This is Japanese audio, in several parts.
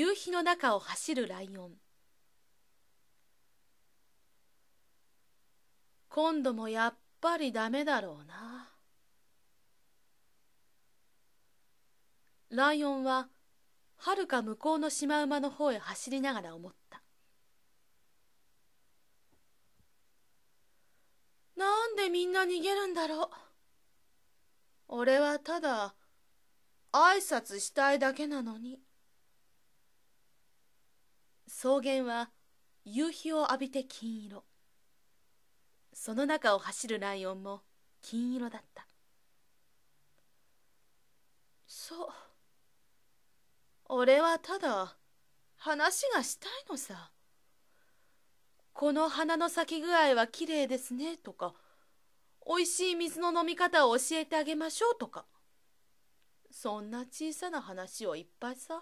夕日の中を走るライオン今度もやっぱりダメだろうなライオンははるか向こうのシマウマの方へ走りながら思ったなんでみんな逃げるんだろう俺はただ挨拶したいだけなのに。草原は夕日を浴びて金色その中を走るライオンも金色だったそう俺はただ話がしたいのさこの花の咲き具合はきれいですねとかおいしい水の飲み方を教えてあげましょうとかそんな小さな話をいっぱいさ。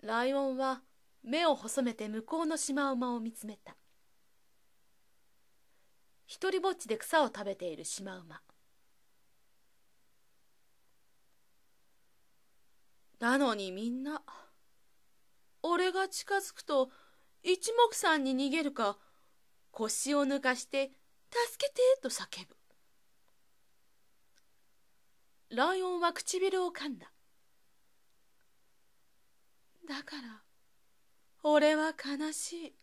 ライオンは目を細めて向こうのシマウマを見つめた一りぼっちで草を食べているシマウマなのにみんな俺が近づくと一目散に逃げるか腰を抜かして「助けて!」と叫ぶライオンは唇を噛んだだから俺は悲しい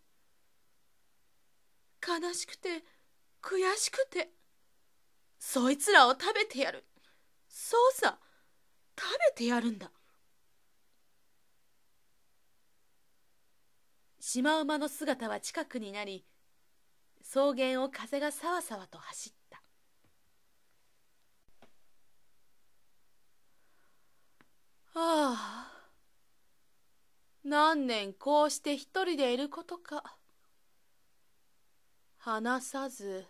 悲しくて悔しくてそいつらを食べてやるそうさ食べてやるんだシマウマの姿は近くになり草原を風がさわさわと走ったああ何年こうして一人でいることか。話さず、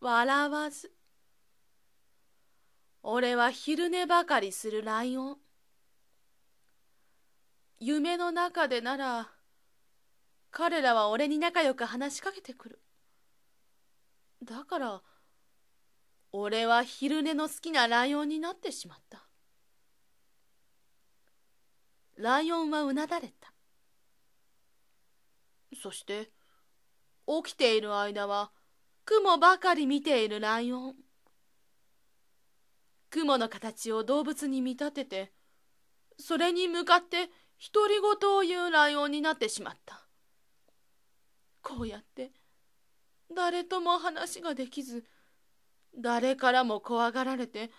笑わず。俺は昼寝ばかりするライオン。夢の中でなら、彼らは俺に仲良く話しかけてくる。だから、俺は昼寝の好きなライオンになってしまった。ライオンはうなだれたそして起きている間は雲ばかり見ているライオン雲の形を動物に見立ててそれに向かって独り言を言うライオンになってしまったこうやって誰とも話ができず誰からも怖がられて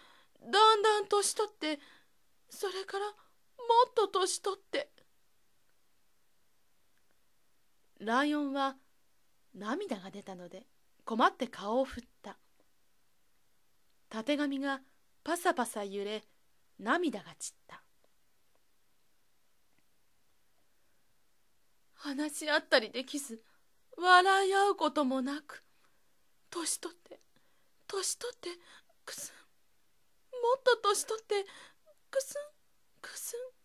だんだん年取ってそれからもっと年取ってライオンは涙が出たので困って顔を振ったたてがみがパサパサ揺れ涙が散った話し合ったりできず笑い合うこともなく年取って年取ってくすんもっと年取ってくすんくすん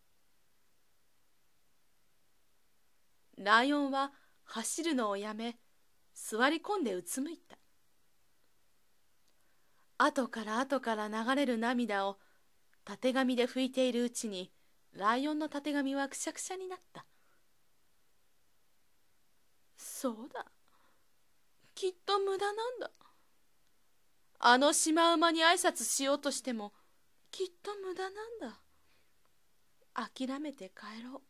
ライオンは走るのをやめ座り込んでうつむいた後から後から流れる涙をたてがみで拭いているうちにライオンのたてがみはくしゃくしゃになったそうだきっと無駄なんだあのシマウマに挨拶しようとしてもきっと無駄なんだ諦めて帰ろう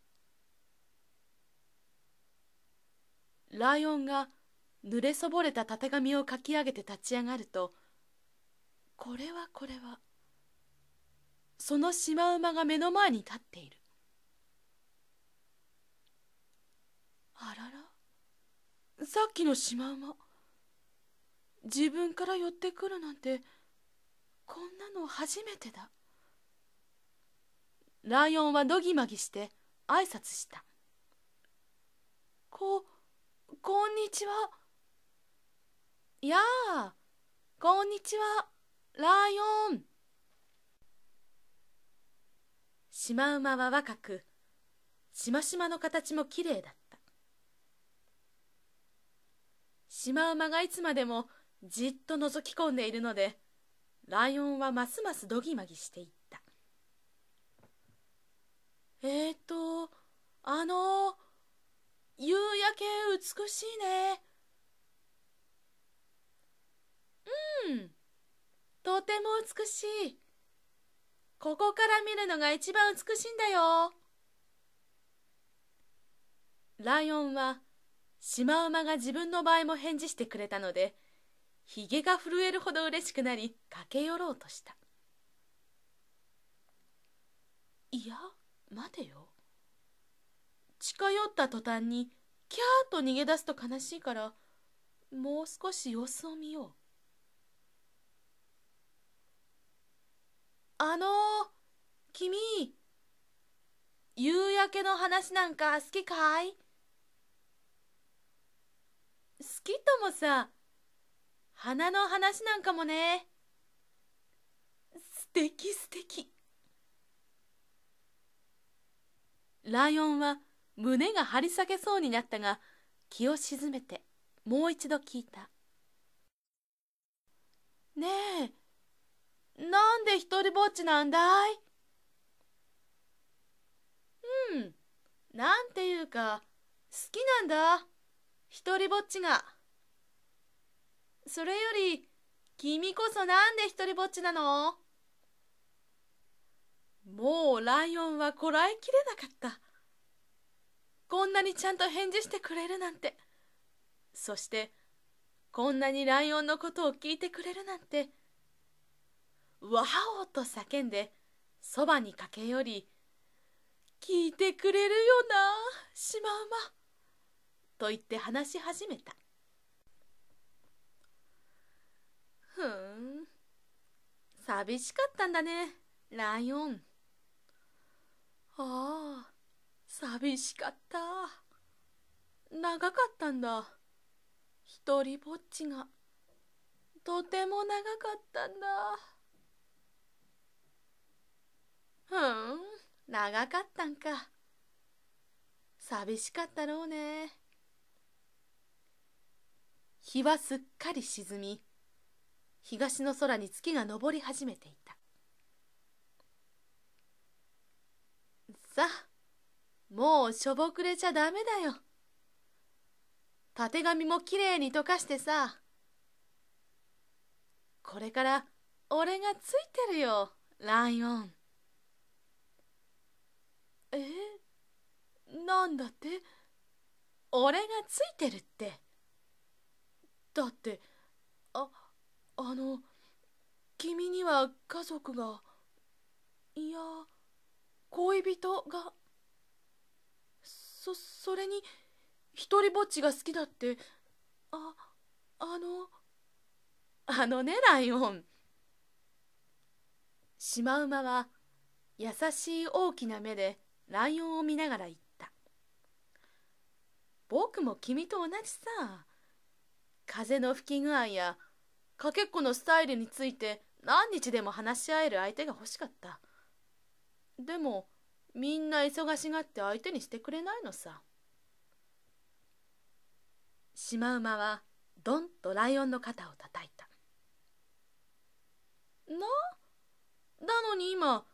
ライオンが濡れそぼれたたてがみをかき上げて立ち上がるとこれはこれはそのシマウマが目の前に立っているあららさっきのシマウマ自分から寄ってくるなんてこんなの初めてだライオンはどぎまぎして挨拶したこうこんにちは。やあ、こんにちは、ライオン。シマウマは若く、しましまの形もきれいだった。シマウマがいつまでもじっと覗き込んでいるので、ライオンはますますどぎまぎしていった。えっ、ー、と、あのー美しいねうんとても美しいここから見るのが一番美しいんだよライオンはシマウマが自分の場合も返事してくれたのでひげが震えるほど嬉しくなり駆け寄ろうとしたいや待てよ近寄った途端にキャーと逃げ出すと悲しいからもう少し様子を見ようあの君夕焼けの話なんか好きかい好きともさ花の話なんかもね素敵素敵ライオンは「胸が張り裂けそうになったが気を沈めてもう一度聞いた「ねえなんで一りぼっちなんだい?」うんなんていうか好きなんだ一りぼっちがそれより君こそなんで一りぼっちなのもうライオンはこらえきれなかったこんなにちゃんと返事してくれるなんてそしてこんなにライオンのことを聞いてくれるなんてわおと叫んでそばに駆け寄り聞いてくれるよなシマウマと言って話し始めたふーん寂しかったんだねライオンああ寂しかった長かったんだ一人ぼっちがとても長かったんだふん長かったんか寂しかったろうね日はすっかり沈み東の空に月が昇り始めていたさあもうしょぼくれちゃダメだよ。たてがみもきれいにとかしてさ。これから俺がついてるよ、ライオン。えなんだって俺がついてるって。だって、あ、あの、君には家族が、いや、恋人が。そそれに一りぼっちが好きだってああのあのねライオンシマウマは優しい大きな目でライオンを見ながら言った僕も君と同じさ風の吹き具合やかけっこのスタイルについて何日でも話し合える相手が欲しかったでもみんな忙しがって相手にしてくれないのさシマウマはドンとライオンの肩を叩いたななのに今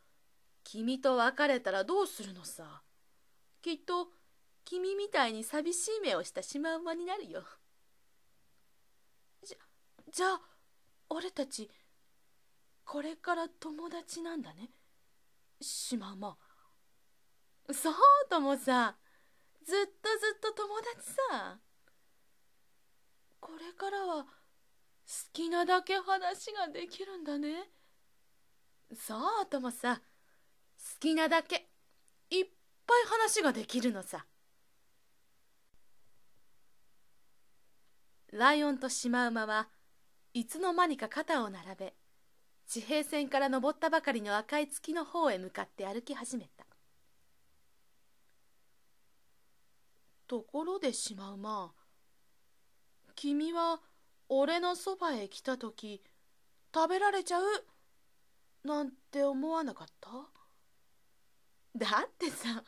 君と別れたらどうするのさきっと君みたいに寂しい目をしたシマウマになるよじゃじゃあ俺たちこれから友達なんだねシマウマ。そうともさずっとずっと友達さこれからは好きなだけ話ができるんだねそうともさ好きなだけいっぱい話ができるのさライオンとシマウマはいつの間にか肩を並べ地平線から登ったばかりの赤い月の方へ向かって歩き始めたところでしまうま君は俺のそばへ来た時食べられちゃうなんて思わなかっただってさ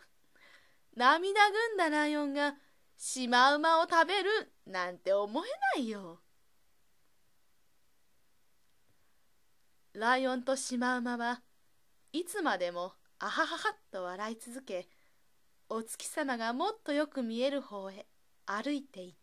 涙ぐんだライオンがシマウマを食べるなんて思えないよ。ライオンとシマウマはいつまでもアハハハッと笑い続けお月様がもっとよく見える方へ歩いていっ